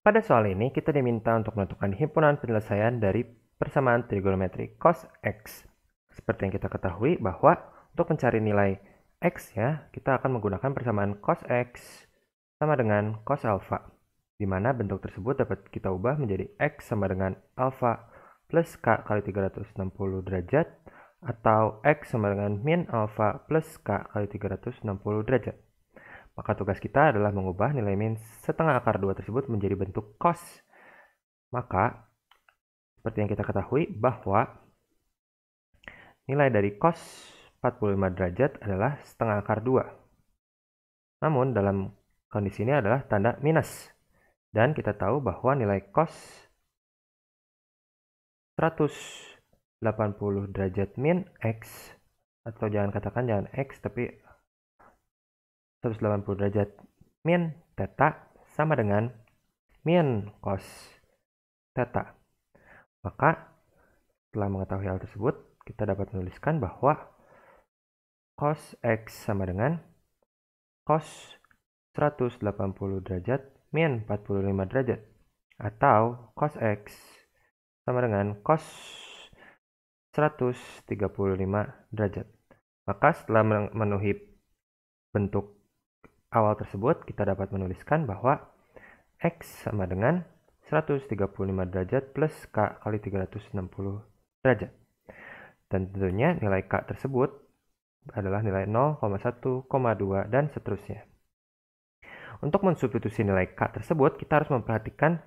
Pada soal ini, kita diminta untuk menentukan himpunan penyelesaian dari persamaan trigonometri cos x. Seperti yang kita ketahui bahwa untuk mencari nilai x ya, kita akan menggunakan persamaan cos x sama dengan cos alpha, di mana bentuk tersebut dapat kita ubah menjadi x sama dengan alpha plus k kali 360 derajat atau x sama dengan min alpha plus k kali 360 derajat. Maka tugas kita adalah mengubah nilai min setengah akar 2 tersebut menjadi bentuk cos. Maka, seperti yang kita ketahui bahwa nilai dari cos 45 derajat adalah setengah akar 2. Namun dalam kondisi ini adalah tanda minus. Dan kita tahu bahwa nilai cos 180 derajat min x atau jangan katakan jangan x tapi 180 derajat min teta sama dengan min cos teta. Maka setelah mengetahui hal tersebut, kita dapat menuliskan bahwa cos x sama dengan cos 180 derajat min 45 derajat atau cos x sama dengan cos 135 derajat. Maka setelah memenuhi bentuk awal tersebut kita dapat menuliskan bahwa X sama dengan 135 derajat plus K kali 360 derajat. Dan tentunya nilai K tersebut adalah nilai 0,1,2 dan seterusnya. Untuk mensubstitusi nilai K tersebut, kita harus memperhatikan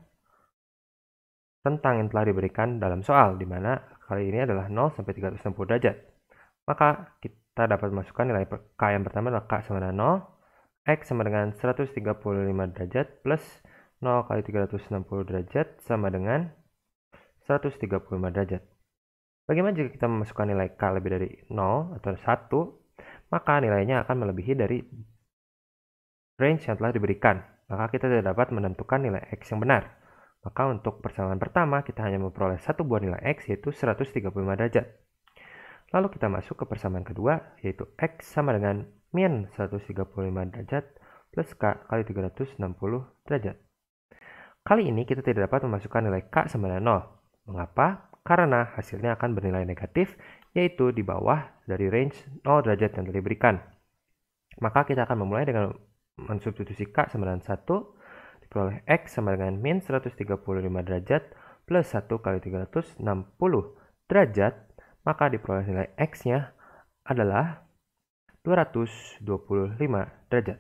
tentang yang telah diberikan dalam soal, di mana kali ini adalah 0 sampai 360 derajat. Maka kita dapat masukkan nilai K yang pertama adalah K sama dengan 0, X sama dengan 135 derajat plus 0 kali 360 derajat sama dengan 135 derajat. Bagaimana jika kita memasukkan nilai K lebih dari 0 atau 1, maka nilainya akan melebihi dari range yang telah diberikan. Maka kita tidak dapat menentukan nilai X yang benar. Maka untuk persamaan pertama, kita hanya memperoleh satu buah nilai X yaitu 135 derajat. Lalu kita masuk ke persamaan kedua, yaitu X sama dengan min 135 derajat plus K kali 360 derajat. Kali ini kita tidak dapat memasukkan nilai K sama dengan 0. Mengapa? Karena hasilnya akan bernilai negatif, yaitu di bawah dari range 0 derajat yang telah diberikan. Maka kita akan memulai dengan mensubstitusi K sama dengan 1, diperoleh X sama dengan min 135 derajat plus 1 kali 360 derajat maka diperoleh nilai X-nya adalah 225 derajat.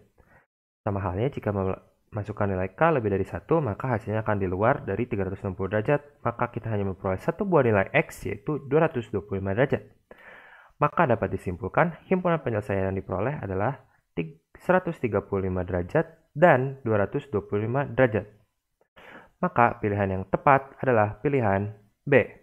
Sama halnya jika memasukkan nilai K lebih dari 1, maka hasilnya akan di luar dari 360 derajat, maka kita hanya memperoleh satu buah nilai X yaitu 225 derajat. Maka dapat disimpulkan, himpunan penyelesaian yang diperoleh adalah 135 derajat dan 225 derajat. Maka pilihan yang tepat adalah pilihan B.